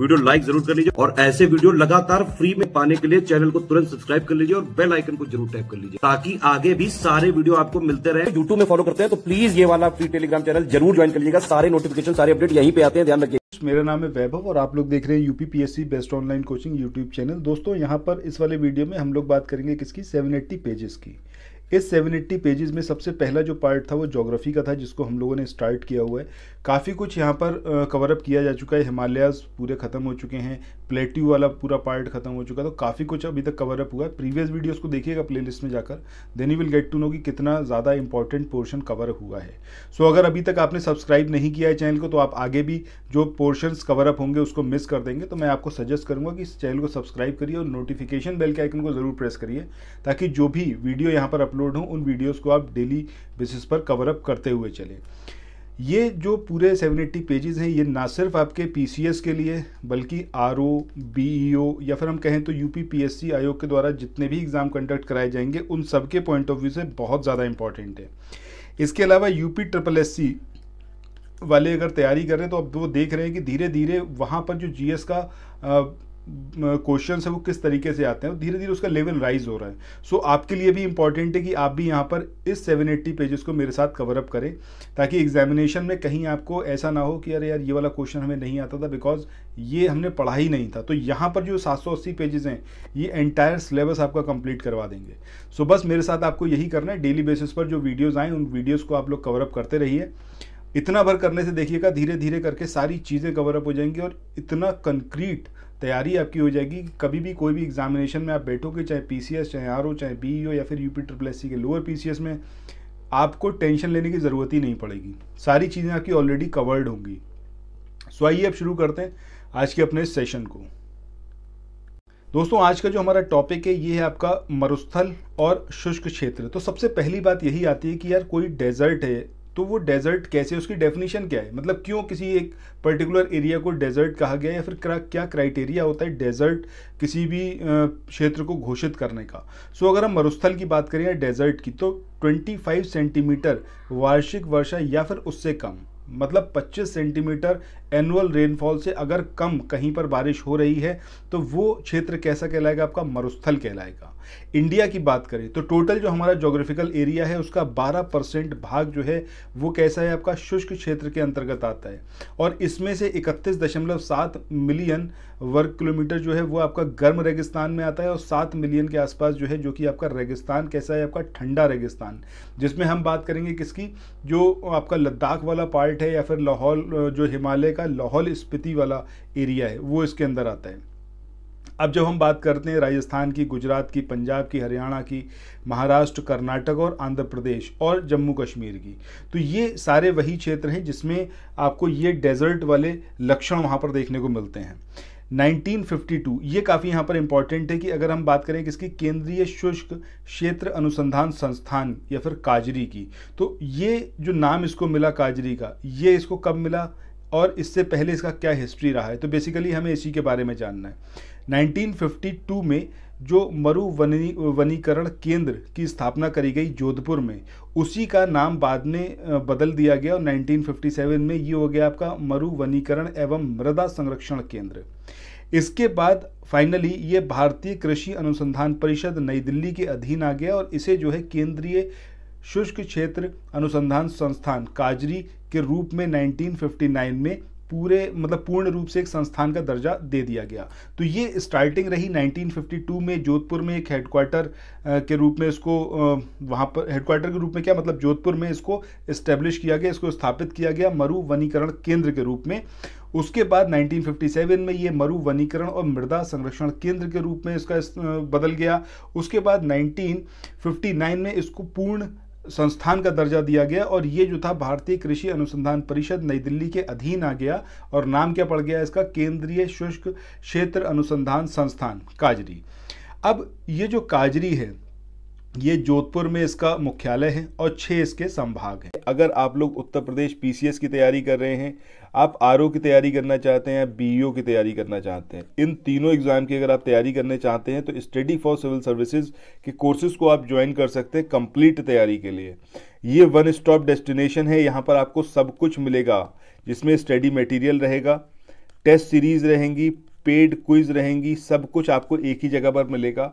video like जरूर कर लीजिए और ऐसे वीडियो लगातार फ्री में पाने के लिए चैनल को तुरंत सब्सक्राइब कर लीजिए और बेल आइकन को जरूर टैप कर लीजिए ताकि आगे भी सारे वीडियो आपको मिलते रहे यूट्यूब में फॉलो करते हैं तो प्लीज ये वाला फ्री टेलीग्राम चैनल जरूर ज्वाइन कर लीजिएगा सारे नोटिफिकेशन सारे अपडेट यहीं पे आते हैं ध्यान रखिए मेरा नाम है वैभव और आप लोग देख रहे हैं UPPSC best online coaching YouTube channel दोस्तों यहाँ पर इस वाले वीडियो में हम लोग बात करेंगे किसकी सेवन पेजेस की इस 780 पेजेस में सबसे पहला जो पार्ट था वो जोग्राफी का था जिसको हम लोगों ने स्टार्ट किया हुआ है काफ़ी कुछ यहाँ पर कवरअप किया जा चुका है हिमालयाज पूरे ख़त्म हो चुके हैं प्लेट्यू वाला पूरा पार्ट खत्म हो चुका तो काफ़ी कुछ अभी तक कवरअप हुआ है प्रीवियस वीडियोज़ को देखिएगा प्लेलिस्ट में जाकर then you will get to know कि कितना ज़्यादा इंपॉर्टेंट पोर्शन कवर हुआ है सो so, अगर अभी तक आपने सब्सक्राइब नहीं किया है चैनल को तो आप आगे भी जो पोर्शन कवरअप होंगे उसको मिस कर देंगे तो मैं आपको सजेस्ट करूँगा कि इस चैनल को सब्सक्राइब करिए और नोटिफिकेशन बेल के आइकन को ज़रूर प्रेस करिए ताकि जो भी वीडियो यहाँ पर अपलोड अपलोड हों उन वीडियोस को आप डेली बेसिस पर कवर अप करते हुए चलें ये जो पूरे 780 पेजेज़ हैं ये ना सिर्फ आपके पी के लिए बल्कि आर ओ e या फिर हम कहें तो यू पी आयोग के द्वारा जितने भी एग्ज़ाम कंडक्ट कराए जाएंगे उन सब के पॉइंट ऑफ व्यू से बहुत ज़्यादा इंपॉर्टेंट है इसके अलावा U P triple S C वाले अगर तैयारी कर रहे हैं तो अब वो देख रहे हैं कि धीरे धीरे वहाँ पर जो जीएस का क्वेश्चन है वो किस तरीके से आते हैं धीरे धीरे उसका लेवल राइज हो रहा है सो so, आपके लिए भी इंपॉर्टेंट है कि आप भी यहाँ पर इस सेवन एट्टी पेजेस को मेरे साथ कवर अप करें ताकि एग्जामिनेशन में कहीं आपको ऐसा ना हो कि अरे यार ये वाला क्वेश्चन हमें नहीं आता था बिकॉज ये हमने पढ़ा ही नहीं था तो यहाँ पर जो सात सौ अस्सी पेजेस हैं ये एंटायर सिलेबस आपका कंप्लीट करवा देंगे सो so, बस मेरे साथ आपको यही करना है डेली बेसिस पर जो वीडियोज़ आएँ उन वीडियोज़ को आप लोग कवरअप करते रहिए इतना भर करने से देखिएगा धीरे धीरे करके सारी चीज़ें कवरअप हो जाएंगी और इतना कंक्रीट तैयारी आपकी हो जाएगी कभी भी कोई भी एग्जामिनेशन में आप बैठोगे चाहे पी चाहे आर चाहे बी e या फिर U P triple S C के लोअर पी में आपको टेंशन लेने की ज़रूरत ही नहीं पड़ेगी सारी चीज़ें आपकी ऑलरेडी कवर्ड होंगी सो आइए आप शुरू करते हैं आज के अपने सेशन को दोस्तों आज का जो हमारा टॉपिक है ये है आपका मरुस्थल और शुष्क क्षेत्र तो सबसे पहली बात यही आती है कि यार कोई डेजर्ट है तो वो डेजर्ट कैसे उसकी डेफिनेशन क्या है मतलब क्यों किसी एक पर्टिकुलर एरिया को डेजर्ट कहा गया या फिर क्या क्राइटेरिया होता है डेजर्ट किसी भी क्षेत्र को घोषित करने का सो अगर हम मरुस्थल की बात करें या डेजर्ट की तो 25 सेंटीमीटर वार्षिक वर्षा या फिर उससे कम मतलब 25 सेंटीमीटर एनुअल रेनफॉल से अगर कम कहीं पर बारिश हो रही है तो वो क्षेत्र कैसा कहलाएगा आपका मरुस्थल कहलाएगा इंडिया की बात करें तो टोटल जो हमारा जोग्राफिकल एरिया है उसका 12 परसेंट भाग जो है वो कैसा है आपका शुष्क क्षेत्र के अंतर्गत आता है और इसमें से इकतीस मिलियन वर्ग किलोमीटर जो है वो आपका गर्म रेगिस्तान में आता है और सात मिलियन के आसपास जो है जो कि आपका रेगिस्तान कैसा है आपका ठंडा रेगिस्तान जिसमें हम बात करेंगे किसकी जो आपका लद्दाख वाला पार्ट है या फिर लाहौल जो हिमालय का है लाहौल स्पीति वाला एरिया है वो इसके अंदर आता है अब जब हम बात करते हैं राजस्थान की गुजरात की पंजाब की हरियाणा की महाराष्ट्र कर्नाटक और आंध्र प्रदेश और जम्मू कश्मीर की तो ये सारे वही क्षेत्र हैं जिसमें आपको ये डेजर्ट वाले लक्षण वहाँ पर देखने को मिलते हैं 1952 ये काफ़ी यहाँ पर इंपॉर्टेंट है कि अगर हम बात करें किसकी केंद्रीय शुष्क क्षेत्र अनुसंधान संस्थान या फिर काजरी की तो ये जो नाम इसको मिला काजरी का ये इसको कब मिला और इससे पहले इसका क्या हिस्ट्री रहा है तो बेसिकली हमें इसी के बारे में जानना है 1952 में जो मरु वनी वनीकरण केंद्र की स्थापना करी गई जोधपुर में उसी का नाम बाद में बदल दिया गया और 1957 में ये हो गया आपका मरु वनीकरण एवं मृदा संरक्षण केंद्र इसके बाद फाइनली ये भारतीय कृषि अनुसंधान परिषद नई दिल्ली के अधीन आ गया और इसे जो है केंद्रीय शुष्क क्षेत्र अनुसंधान संस्थान काजरी के रूप में 1959 में पूरे मतलब पूर्ण रूप से एक संस्थान का दर्जा दे दिया गया तो ये स्टार्टिंग रही 1952 में जोधपुर में एक हेडक्वार्टर के रूप में इसको वहाँ पर हेडक्वार्टर के रूप में क्या मतलब जोधपुर में इसको इस्टेब्लिश किया गया इसको स्थापित किया गया मरु वनीकरण केंद्र के रूप में उसके बाद 1957 में ये मरु वनीकरण और मृदा संरक्षण केंद्र के रूप में इसका बदल गया उसके बाद 1959 में इसको पूर्ण संस्थान का दर्जा दिया गया और ये जो था भारतीय कृषि अनुसंधान परिषद नई दिल्ली के अधीन आ गया और नाम क्या पड़ गया इसका केंद्रीय शुष्क क्षेत्र अनुसंधान संस्थान काजरी अब ये जो काजरी है ये जोधपुर में इसका मुख्यालय है और छः इसके संभाग हैं अगर आप लोग उत्तर प्रदेश पीसीएस की तैयारी कर रहे हैं आप आर की तैयारी करना चाहते हैं बीईओ e की तैयारी करना चाहते हैं इन तीनों एग्ज़ाम की अगर आप तैयारी करने चाहते हैं तो स्टडी फॉर सिविल सर्विसेज के कोर्सेज़ को आप ज्वाइन कर सकते हैं कंप्लीट तैयारी के लिए ये वन स्टॉप डेस्टिनेशन है यहाँ पर आपको सब कुछ मिलेगा जिसमें स्टडी मटेरियल रहेगा टेस्ट सीरीज़ रहेंगी पेड क्विज रहेंगी सब कुछ आपको एक ही जगह पर मिलेगा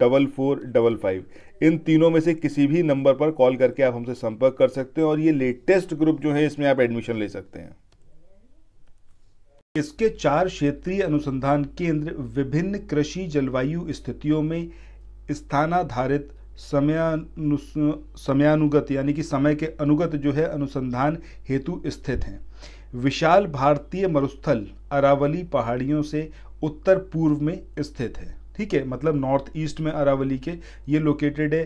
डबल फोर डबल फाइव इन तीनों में से किसी भी नंबर पर कॉल करके आप हमसे संपर्क कर सकते हैं और ये लेटेस्ट ग्रुप जो है इसमें आप एडमिशन ले सकते हैं इसके चार क्षेत्रीय अनुसंधान केंद्र विभिन्न कृषि जलवायु स्थितियों में स्थानाधारित समय समयानुगत यानी कि समय के अनुगत जो है अनुसंधान हेतु स्थित हैं विशाल भारतीय मरुस्थल अरावली पहाड़ियों से उत्तर पूर्व में स्थित है ठीक है मतलब नॉर्थ ईस्ट में अरावली के ये लोकेटेड है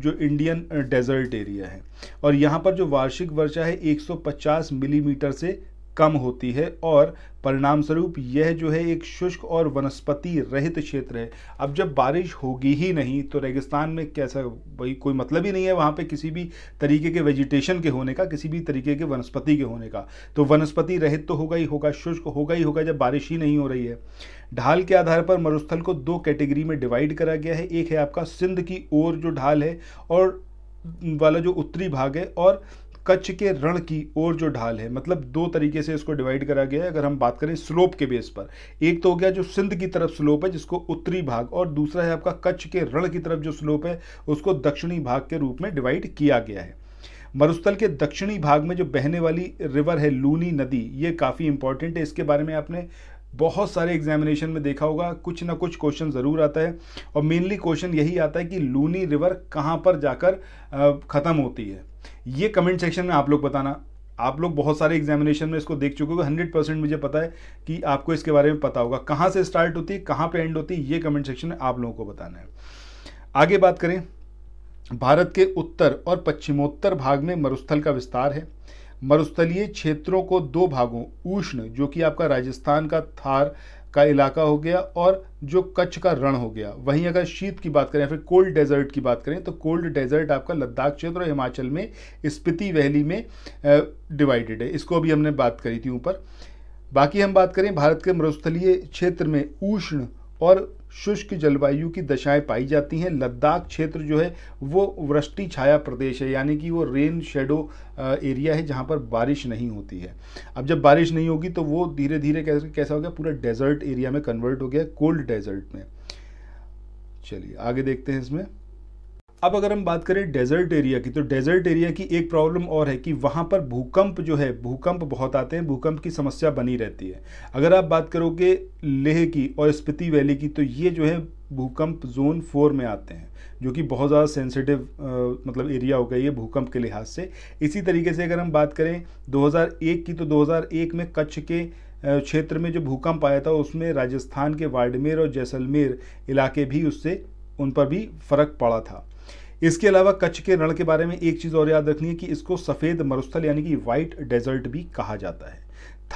जो इंडियन डेजर्ट एरिया है और यहाँ पर जो वार्षिक वर्षा है 150 मिलीमीटर mm से कम होती है और परिणाम स्वरूप यह जो है एक शुष्क और वनस्पति रहित क्षेत्र है अब जब बारिश होगी ही नहीं तो रेगिस्तान में कैसा भाई कोई मतलब ही नहीं है वहाँ पे किसी भी तरीके के वेजिटेशन के होने का किसी भी तरीके के वनस्पति के होने का तो वनस्पति रहित तो होगा ही होगा शुष्क होगा ही होगा जब बारिश ही नहीं हो रही है ढाल के आधार पर मरुस्थल को दो कैटेगरी में डिवाइड करा गया है एक है आपका सिंध की ओर जो ढाल है और वाला जो उत्तरी भाग है और कच्छ के रण की ओर जो ढाल है मतलब दो तरीके से इसको डिवाइड करा गया है अगर हम बात करें स्लोप के बेस पर एक तो हो गया जो सिंध की तरफ स्लोप है जिसको उत्तरी भाग और दूसरा है आपका कच्छ के रण की तरफ जो स्लोप है उसको दक्षिणी भाग के रूप में डिवाइड किया गया है मरुस्थल के दक्षिणी भाग में जो बहने वाली रिवर है लूनी नदी ये काफ़ी इंपॉर्टेंट है इसके बारे में आपने बहुत सारे एग्जामिनेशन में देखा होगा कुछ ना कुछ क्वेश्चन ज़रूर आता है और मेनली क्वेश्चन यही आता है कि लूनी रिवर कहाँ पर जाकर ख़त्म होती है ये कमेंट सेक्शन में आप लोग बताना आप लोग बहुत सारे एग्जामिनेशन में इसको देख चुके हो हंड्रेड परसेंट मुझे पता है कि आपको इसके बारे में पता होगा कहाँ से स्टार्ट होती है कहाँ पर एंड होती है ये कमेंट सेक्शन में आप लोगों को बताना है आगे बात करें भारत के उत्तर और पश्चिमोत्तर भाग में मरुस्थल का विस्तार है मरुस्थलीय क्षेत्रों को दो भागों उष्ण जो कि आपका राजस्थान का थार का इलाका हो गया और जो कच्छ का रण हो गया वहीं अगर शीत की बात करें या फिर कोल्ड डेजर्ट की बात करें तो कोल्ड डेजर्ट आपका लद्दाख क्षेत्र और हिमाचल में स्पिति वैली में डिवाइडेड है इसको भी हमने बात करी थी ऊपर बाकी हम बात करें भारत के मरुस्थलीय क्षेत्र में उष्ण और शुष्क जलवायु की दशाएं पाई जाती हैं लद्दाख क्षेत्र जो है वो वृष्टि छाया प्रदेश है यानी कि वो रेन शेडो एरिया है जहाँ पर बारिश नहीं होती है अब जब बारिश नहीं होगी तो वो धीरे धीरे कैसे कैसा हो गया पूरा डेजर्ट एरिया में कन्वर्ट हो गया कोल्ड डेजर्ट में चलिए आगे देखते हैं इसमें अब अगर हम बात करें डेजर्ट एरिया की तो डेजर्ट एरिया की एक प्रॉब्लम और है कि वहाँ पर भूकंप जो है भूकंप बहुत आते हैं भूकंप की समस्या बनी रहती है अगर आप बात करोगे लेह की और स्पिति वैली की तो ये जो है भूकंप जोन फोर में आते हैं जो कि बहुत ज़्यादा सेंसिटिव मतलब एरिया हो गई है भूकंप के लिहाज से इसी तरीके से अगर हम बात करें 2001 की तो 2001 में कच्छ के क्षेत्र में जो भूकंप आया था उसमें राजस्थान के वाडमेर और जैसलमेर इलाके भी उससे उन पर भी फर्क पड़ा था इसके अलावा कच्छ के रण के बारे में एक चीज़ और याद रखनी है कि इसको सफ़ेद मरुस्थल यानी कि वाइट डेजर्ट भी कहा जाता है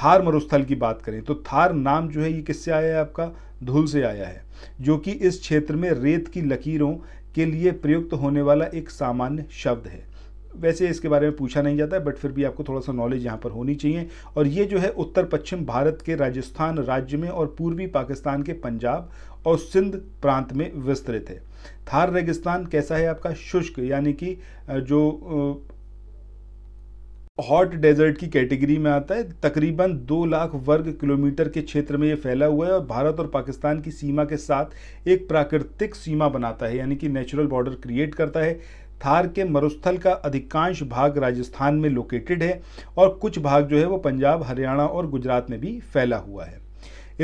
थार मरुस्थल की बात करें तो थार नाम जो है ये किससे आया है आपका धूल से आया है जो कि इस क्षेत्र में रेत की लकीरों के लिए प्रयुक्त होने वाला एक सामान्य शब्द है वैसे इसके बारे में पूछा नहीं जाता है बट फिर भी आपको थोड़ा सा नॉलेज यहाँ पर होनी चाहिए और ये जो है उत्तर पश्चिम भारत के राजस्थान राज्य में और पूर्वी पाकिस्तान के पंजाब और सिंध प्रांत में विस्तृत है थार रेगिस्तान कैसा है आपका शुष्क यानी कि जो हॉट डेजर्ट की कैटेगरी में आता है तकरीबन दो लाख वर्ग किलोमीटर के क्षेत्र में ये फैला हुआ है और भारत और पाकिस्तान की सीमा के साथ एक प्राकृतिक सीमा बनाता है यानी कि नेचुरल बॉर्डर क्रिएट करता है थार के मरुस्थल का अधिकांश भाग राजस्थान में लोकेटेड है और कुछ भाग जो है वो पंजाब हरियाणा और गुजरात में भी फैला हुआ है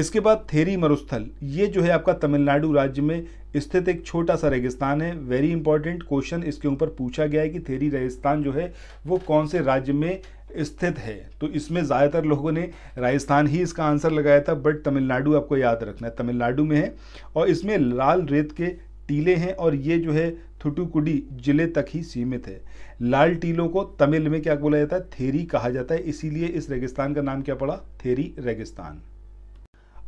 इसके बाद थेरी मरुस्थल ये जो है आपका तमिलनाडु राज्य में स्थित एक छोटा सा रेगिस्तान है वेरी इंपॉर्टेंट क्वेश्चन इसके ऊपर पूछा गया है कि थेरी रेगिस्तान जो है वो कौन से राज्य में स्थित है तो इसमें ज़्यादातर लोगों ने राजस्थान ही इसका आंसर लगाया था बट तमिलनाडु आपको याद रखना है तमिलनाडु में है और इसमें लाल रेत के टीले हैं और ये जो है थुटुकुडी जिले तक ही सीमित है लाल टीलों को तमिल में क्या बोला जाता है थेरी कहा जाता है इसीलिए इस रेगिस्तान का नाम क्या पड़ा थेरी रेगिस्तान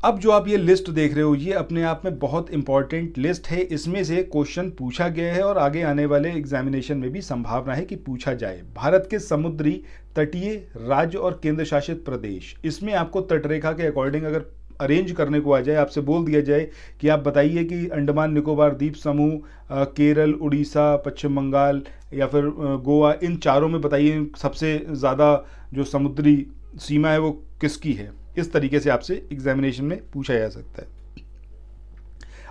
अब जो आप ये लिस्ट देख रहे हो ये अपने आप में बहुत इंपॉर्टेंट लिस्ट है इसमें से क्वेश्चन पूछा गया है और आगे आने वाले एग्जामिनेशन में भी संभावना है कि पूछा जाए भारत के समुद्री तटीय राज्य और केंद्र शासित प्रदेश इसमें आपको तटरेखा के अकॉर्डिंग अगर अरेंज करने को आ जाए आपसे बोल दिया जाए कि आप बताइए कि अंडमान निकोबार द्वीप समूह केरल उड़ीसा पश्चिम बंगाल या फिर गोवा इन चारों में बताइए सबसे ज़्यादा जो समुद्री सीमा है वो किसकी है इस तरीके से आपसे एग्जामिनेशन में पूछा जा सकता है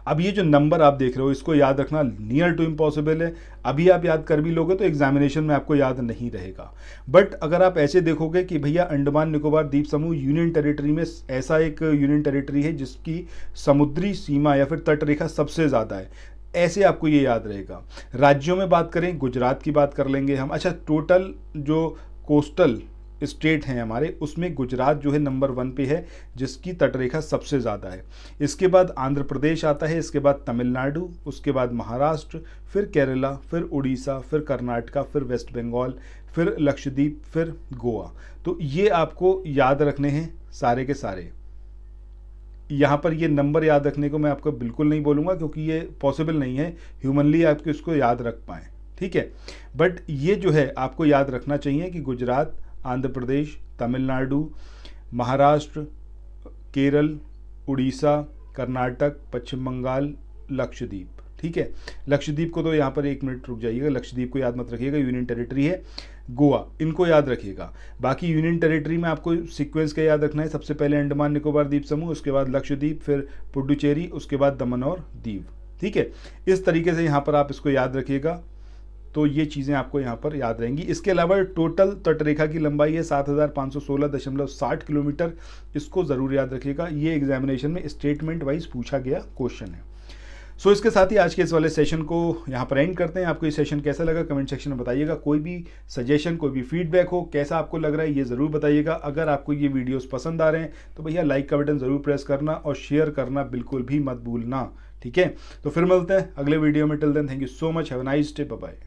अब ये जो नंबर आप देख रहे हो इसको याद रखना नियर टू इम्पॉसिबल है अभी आप याद कर भी लोगे तो एग्जामिनेशन में आपको याद नहीं रहेगा बट अगर आप ऐसे देखोगे कि भैया अंडमान निकोबार द्वीप समूह यूनियन टेरिटरी में ऐसा एक यूनियन टेरिटरी है जिसकी समुद्री सीमा या फिर तटरेखा सबसे ज़्यादा है ऐसे आपको ये याद रहेगा राज्यों में बात करें गुजरात की बात कर लेंगे हम अच्छा टोटल जो कोस्टल स्टेट हैं हमारे उसमें गुजरात जो है नंबर वन पे है जिसकी तटरेखा सबसे ज़्यादा है इसके बाद आंध्र प्रदेश आता है इसके बाद तमिलनाडु उसके बाद महाराष्ट्र फिर केरला फिर उड़ीसा फिर कर्नाटका फिर वेस्ट बंगाल फिर लक्षद्वीप फिर गोवा तो ये आपको याद रखने हैं सारे के सारे यहाँ पर ये नंबर याद रखने को मैं आपको बिल्कुल नहीं बोलूँगा क्योंकि ये पॉसिबल नहीं है ह्यूमनली आपको इसको याद रख पाएँ ठीक है बट ये जो है आपको याद रखना चाहिए कि गुजरात आंध्र प्रदेश तमिलनाडु महाराष्ट्र केरल उड़ीसा कर्नाटक पश्चिम बंगाल लक्षद्वीप ठीक है लक्षद्वीप को तो यहाँ पर एक मिनट रुक जाइएगा लक्षद्वीप को याद मत रखिएगा यूनियन टेरिटरी है गोवा इनको याद रखिएगा बाकी यूनियन टेरिटरी में आपको सीक्वेंस का याद रखना है सबसे पहले अंडमान निकोबार द्वीप समूह उसके बाद लक्षद्वीप फिर पुडुचेरी उसके बाद दमन और दीव ठीक है इस तरीके से यहाँ पर आप इसको याद रखिएगा तो ये चीज़ें आपको यहाँ पर याद रहेंगी इसके अलावा टोटल तटरेखा की लंबाई है सात हज़ार पाँच सौ सोलह दशमलव साठ किलोमीटर इसको ज़रूर याद रखिएगा ये एग्जामिनेशन में स्टेटमेंट वाइज पूछा गया क्वेश्चन है सो so, इसके साथ ही आज के इस वाले सेशन को यहाँ पर एंड करते हैं आपको ये सेशन कैसा लगा कमेंट सेक्शन में बताइएगा कोई भी सजेशन कोई भी फीडबैक हो कैसा आपको लग रहा है ये ज़रूर बताइएगा अगर आपको ये वीडियोस पसंद आ रहे हैं तो भैया लाइक का बटन ज़रूर प्रेस करना और शेयर करना बिल्कुल भी मत भूलना ठीक है तो फिर मिलते हैं अगले वीडियो में till then thank you so much have nice day bye